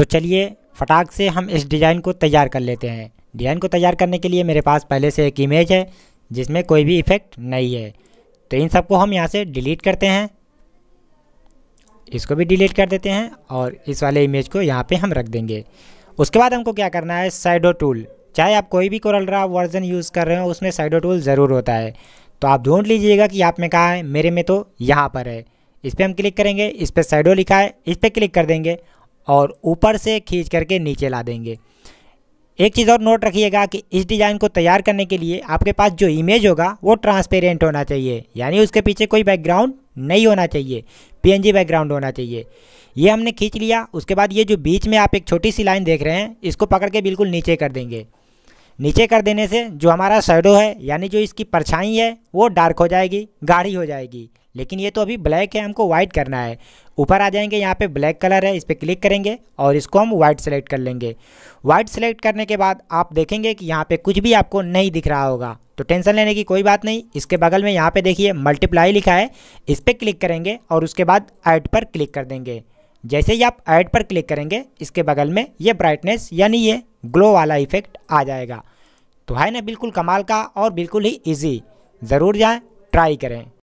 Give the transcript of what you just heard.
तो चलिए फटाक से हम इस डिज़ाइन को तैयार कर लेते हैं डिज़ाइन को तैयार करने के लिए मेरे पास पहले से एक इमेज है जिसमें कोई भी इफ़ेक्ट नहीं है तो इन सबको हम यहाँ से डिलीट करते हैं इसको भी डिलीट कर देते हैं और इस वाले इमेज को यहाँ पे हम रख देंगे उसके बाद हमको क्या करना है साइडो टूल चाहे आप कोई भी कोरल ड्रा वर्जन यूज़ कर रहे हो उसमें साइडो टूल ज़रूर होता है तो आप ढूंढ लीजिएगा कि आप में कहाँ है मेरे में तो यहाँ पर है इस पर हम क्लिक करेंगे इस पर साइडो लिखा है इस पर क्लिक कर देंगे और ऊपर से खींच करके नीचे ला देंगे एक चीज़ और नोट रखिएगा कि इस डिज़ाइन को तैयार करने के लिए आपके पास जो इमेज होगा वो ट्रांसपेरेंट होना चाहिए यानी उसके पीछे कोई बैकग्राउंड नहीं होना चाहिए पीएनजी बैकग्राउंड होना चाहिए ये हमने खींच लिया उसके बाद ये जो बीच में आप एक छोटी सी लाइन देख रहे हैं इसको पकड़ के बिल्कुल नीचे कर देंगे नीचे कर देने से जो हमारा शेडो है यानी जो इसकी परछाई है वो डार्क हो जाएगी गाढ़ी हो जाएगी लेकिन ये तो अभी ब्लैक है हमको वाइट करना है ऊपर आ जाएंगे यहाँ पे ब्लैक कलर है इस पर क्लिक करेंगे और इसको हम वाइट सेलेक्ट कर लेंगे वाइट सेलेक्ट करने के बाद आप देखेंगे कि यहाँ पे कुछ भी आपको नहीं दिख रहा होगा तो टेंशन लेने की कोई बात नहीं इसके बगल में यहाँ पे देखिए मल्टीप्लाई लिखा है इस पर क्लिक करेंगे और उसके बाद ऐड पर क्लिक कर देंगे जैसे ही आप ऐड पर क्लिक करेंगे इसके बगल में ये ब्राइटनेस यानी ये ग्लो वाला इफेक्ट आ जाएगा तो है ना बिल्कुल कमाल का और बिल्कुल ही ईजी ज़रूर जाएं ट्राई करें